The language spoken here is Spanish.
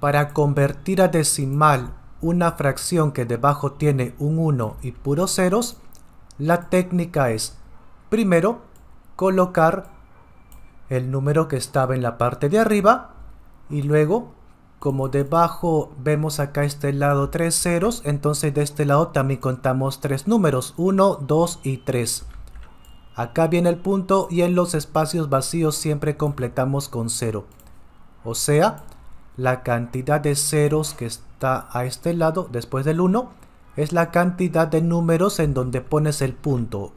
Para convertir a decimal una fracción que debajo tiene un 1 y puros ceros, la técnica es, primero, colocar el número que estaba en la parte de arriba y luego, como debajo vemos acá este lado tres ceros, entonces de este lado también contamos tres números, 1, 2 y 3. Acá viene el punto y en los espacios vacíos siempre completamos con 0. O sea, la cantidad de ceros que está a este lado después del 1 es la cantidad de números en donde pones el punto